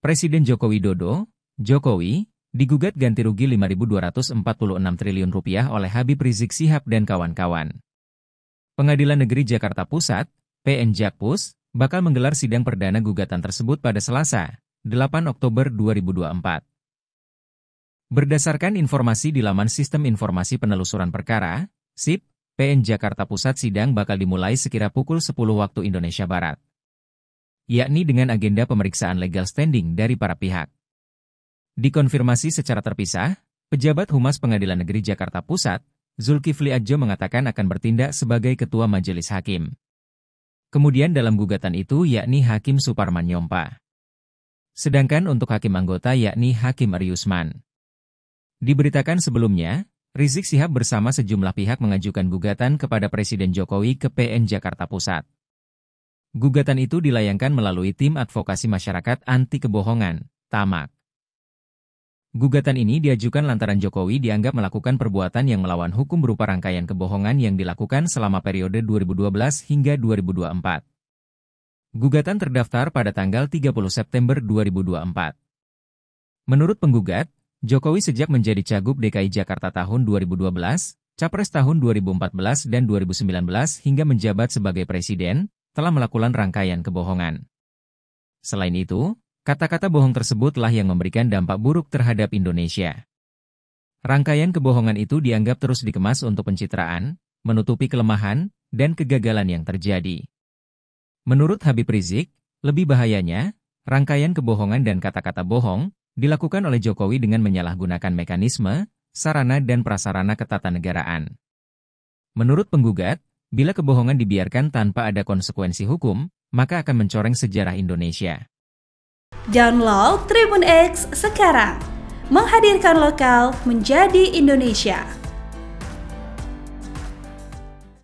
Presiden Joko Widodo, Jokowi, digugat ganti rugi 5.246 triliun rupiah oleh Habib Rizik Sihab dan kawan-kawan. Pengadilan Negeri Jakarta Pusat, PN Jakpus, bakal menggelar sidang perdana gugatan tersebut pada Selasa, 8 Oktober 2024. Berdasarkan informasi di laman Sistem Informasi Penelusuran Perkara, SIP, PN Jakarta Pusat sidang bakal dimulai sekira pukul 10 waktu Indonesia Barat yakni dengan agenda pemeriksaan legal standing dari para pihak. Dikonfirmasi secara terpisah, pejabat Humas Pengadilan Negeri Jakarta Pusat, Zulkifli Adjo mengatakan akan bertindak sebagai Ketua Majelis Hakim. Kemudian dalam gugatan itu yakni Hakim Suparman Yompa. Sedangkan untuk Hakim anggota yakni Hakim Ariusman. Diberitakan sebelumnya, Rizik Sihab bersama sejumlah pihak mengajukan gugatan kepada Presiden Jokowi ke PN Jakarta Pusat. Gugatan itu dilayangkan melalui tim advokasi masyarakat anti kebohongan, TAMAK. Gugatan ini diajukan lantaran Jokowi dianggap melakukan perbuatan yang melawan hukum berupa rangkaian kebohongan yang dilakukan selama periode 2012 hingga 2024. Gugatan terdaftar pada tanggal 30 September 2024. Menurut penggugat, Jokowi sejak menjadi Cagup DKI Jakarta tahun 2012, Capres tahun 2014 dan 2019 hingga menjabat sebagai Presiden, telah melakukan rangkaian kebohongan. Selain itu, kata-kata bohong tersebutlah yang memberikan dampak buruk terhadap Indonesia. Rangkaian kebohongan itu dianggap terus dikemas untuk pencitraan, menutupi kelemahan, dan kegagalan yang terjadi. Menurut Habib Rizik, lebih bahayanya, rangkaian kebohongan dan kata-kata bohong dilakukan oleh Jokowi dengan menyalahgunakan mekanisme, sarana dan prasarana ketatanegaraan. Menurut penggugat, Bila kebohongan dibiarkan tanpa ada konsekuensi hukum, maka akan mencoreng sejarah Indonesia. Download Tribun X sekarang. Menghadirkan lokal menjadi Indonesia.